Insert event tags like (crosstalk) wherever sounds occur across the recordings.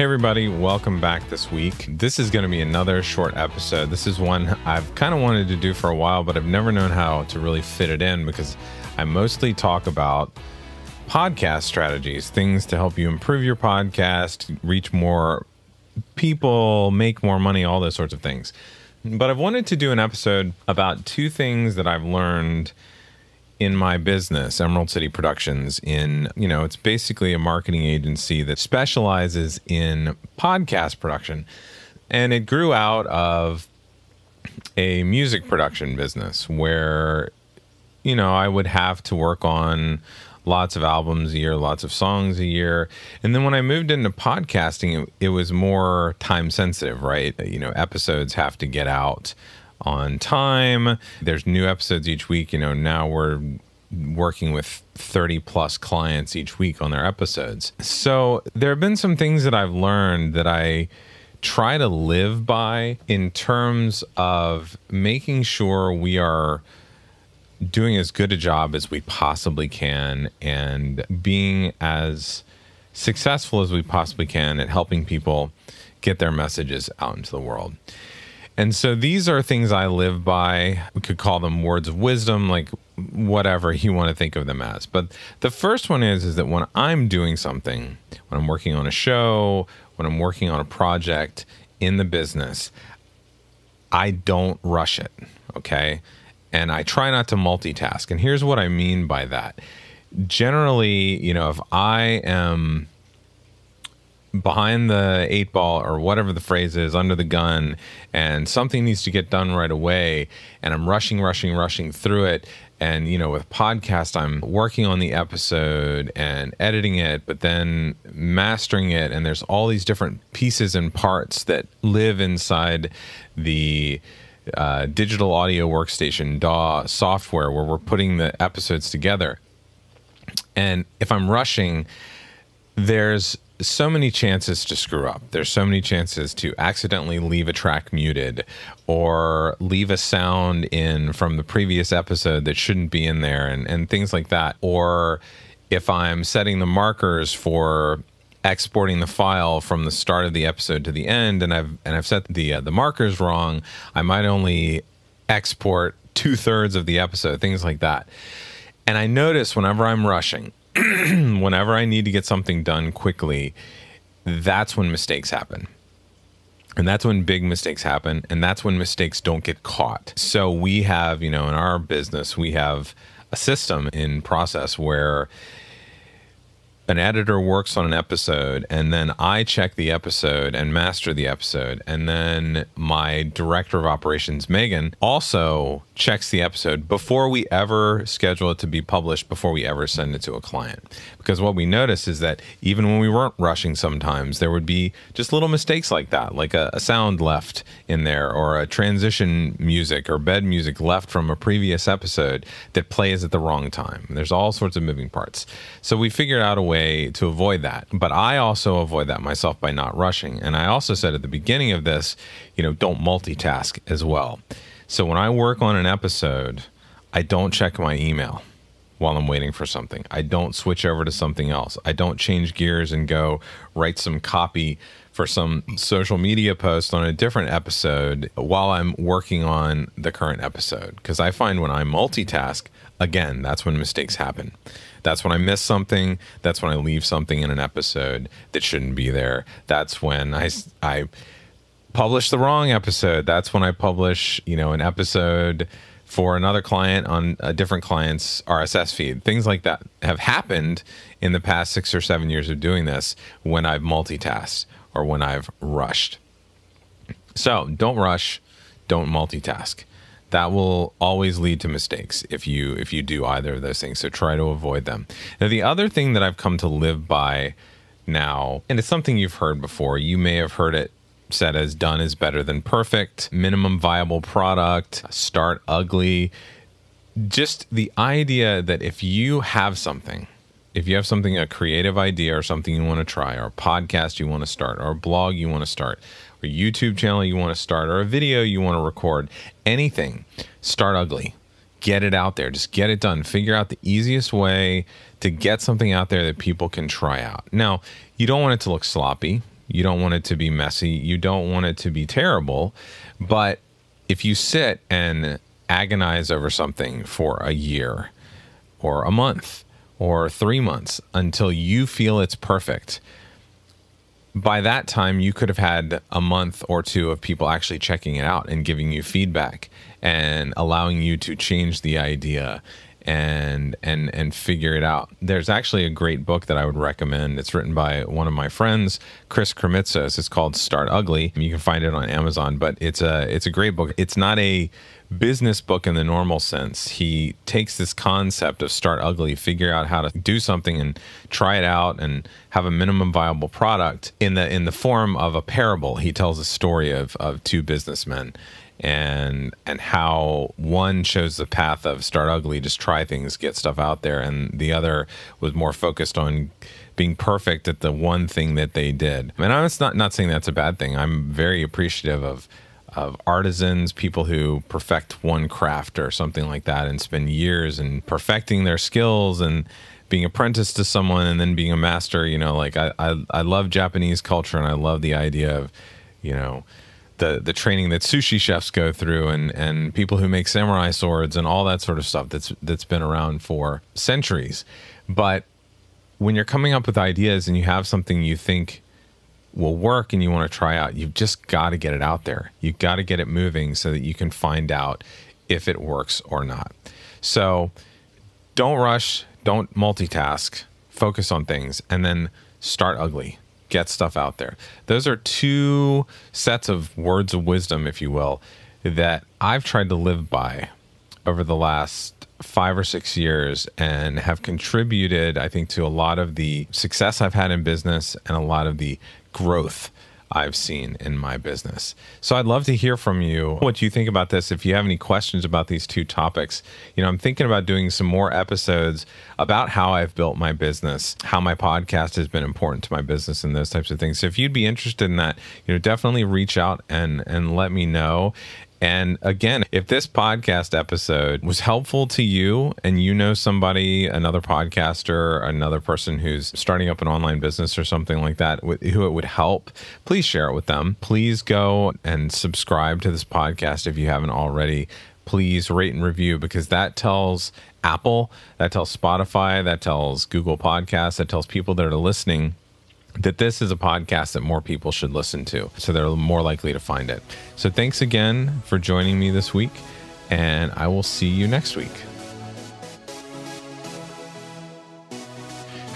Hey, everybody, welcome back this week. This is going to be another short episode. This is one I've kind of wanted to do for a while, but I've never known how to really fit it in because I mostly talk about podcast strategies, things to help you improve your podcast, reach more people, make more money, all those sorts of things. But I've wanted to do an episode about two things that I've learned in my business, Emerald City Productions, in, you know, it's basically a marketing agency that specializes in podcast production. And it grew out of a music production business where, you know, I would have to work on lots of albums a year, lots of songs a year. And then when I moved into podcasting, it, it was more time sensitive, right? You know, episodes have to get out on time. There's new episodes each week. You know, now we're working with 30 plus clients each week on their episodes. So there have been some things that I've learned that I try to live by in terms of making sure we are doing as good a job as we possibly can and being as successful as we possibly can at helping people get their messages out into the world. And so these are things I live by. We could call them words of wisdom, like whatever you want to think of them as. But the first one is is that when I'm doing something, when I'm working on a show, when I'm working on a project in the business, I don't rush it, okay? And I try not to multitask. And here's what I mean by that. Generally, you know, if I am behind the eight ball or whatever the phrase is under the gun and something needs to get done right away and i'm rushing rushing rushing through it and you know with podcast i'm working on the episode and editing it but then mastering it and there's all these different pieces and parts that live inside the uh, digital audio workstation daw software where we're putting the episodes together and if i'm rushing there's so many chances to screw up. There's so many chances to accidentally leave a track muted or leave a sound in from the previous episode that shouldn't be in there and, and things like that. Or if I'm setting the markers for exporting the file from the start of the episode to the end and I've and I've set the uh, the markers wrong, I might only export two thirds of the episode, things like that. And I notice whenever I'm rushing, (clears throat) whenever I need to get something done quickly, that's when mistakes happen. And that's when big mistakes happen. And that's when mistakes don't get caught. So we have, you know, in our business, we have a system in process where an editor works on an episode and then I check the episode and master the episode. And then my director of operations, Megan, also checks the episode before we ever schedule it to be published, before we ever send it to a client. Because what we notice is that even when we weren't rushing sometimes, there would be just little mistakes like that, like a, a sound left in there or a transition music or bed music left from a previous episode that plays at the wrong time. There's all sorts of moving parts. So we figured out a way way to avoid that. But I also avoid that myself by not rushing. And I also said at the beginning of this, you know, don't multitask as well. So when I work on an episode, I don't check my email while I'm waiting for something. I don't switch over to something else. I don't change gears and go write some copy for some social media post on a different episode while I'm working on the current episode. Because I find when I multitask, again, that's when mistakes happen. That's when I miss something. That's when I leave something in an episode that shouldn't be there. That's when I, I publish the wrong episode. That's when I publish, you know, an episode for another client on a different client's RSS feed. Things like that have happened in the past six or seven years of doing this when I've multitasked or when I've rushed. So don't rush, don't multitask that will always lead to mistakes if you if you do either of those things so try to avoid them now the other thing that i've come to live by now and it's something you've heard before you may have heard it said as done is better than perfect minimum viable product start ugly just the idea that if you have something if you have something, a creative idea or something you want to try, or a podcast you want to start, or a blog you want to start, or a YouTube channel you want to start, or a video you want to record, anything, start ugly. Get it out there. Just get it done. Figure out the easiest way to get something out there that people can try out. Now, you don't want it to look sloppy. You don't want it to be messy. You don't want it to be terrible. But if you sit and agonize over something for a year or a month, or three months until you feel it's perfect. By that time, you could have had a month or two of people actually checking it out and giving you feedback and allowing you to change the idea and and and figure it out. There's actually a great book that I would recommend. It's written by one of my friends, Chris Kremitzos. It's called Start Ugly. You can find it on Amazon, but it's a it's a great book. It's not a business book in the normal sense. He takes this concept of start ugly, figure out how to do something and try it out and have a minimum viable product in the in the form of a parable. He tells a story of of two businessmen and and how one chose the path of start ugly, just try things, get stuff out there, and the other was more focused on being perfect at the one thing that they did. And I'm not not saying that's a bad thing. I'm very appreciative of of artisans, people who perfect one craft or something like that and spend years in perfecting their skills and being apprenticed to someone and then being a master, you know, like I, I, I love Japanese culture and I love the idea of, you know, the the training that sushi chefs go through and and people who make samurai swords and all that sort of stuff that's that's been around for centuries but when you're coming up with ideas and you have something you think will work and you want to try out you've just got to get it out there you've got to get it moving so that you can find out if it works or not so don't rush don't multitask focus on things and then start ugly get stuff out there. Those are two sets of words of wisdom, if you will, that I've tried to live by over the last five or six years and have contributed, I think, to a lot of the success I've had in business and a lot of the growth I've seen in my business. So I'd love to hear from you what you think about this. If you have any questions about these two topics, you know, I'm thinking about doing some more episodes about how I've built my business, how my podcast has been important to my business and those types of things. So if you'd be interested in that, you know, definitely reach out and and let me know. And again, if this podcast episode was helpful to you and you know somebody, another podcaster, another person who's starting up an online business or something like that, who it would help, please share it with them. Please go and subscribe to this podcast if you haven't already. Please rate and review because that tells Apple, that tells Spotify, that tells Google Podcasts, that tells people that are listening that this is a podcast that more people should listen to. So they're more likely to find it. So thanks again for joining me this week, and I will see you next week.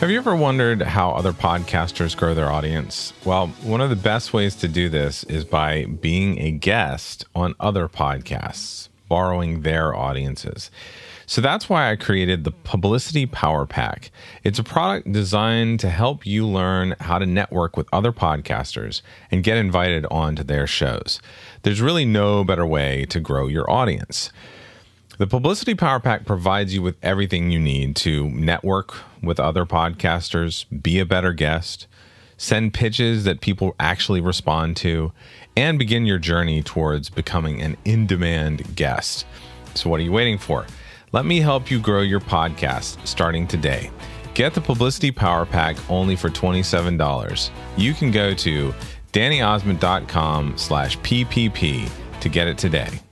Have you ever wondered how other podcasters grow their audience? Well, one of the best ways to do this is by being a guest on other podcasts, borrowing their audiences. So that's why I created the Publicity Power Pack. It's a product designed to help you learn how to network with other podcasters and get invited onto their shows. There's really no better way to grow your audience. The Publicity Power Pack provides you with everything you need to network with other podcasters, be a better guest, send pitches that people actually respond to, and begin your journey towards becoming an in demand guest. So, what are you waiting for? Let me help you grow your podcast starting today. Get the Publicity Power Pack only for $27. You can go to dannyosmond.com slash PPP to get it today.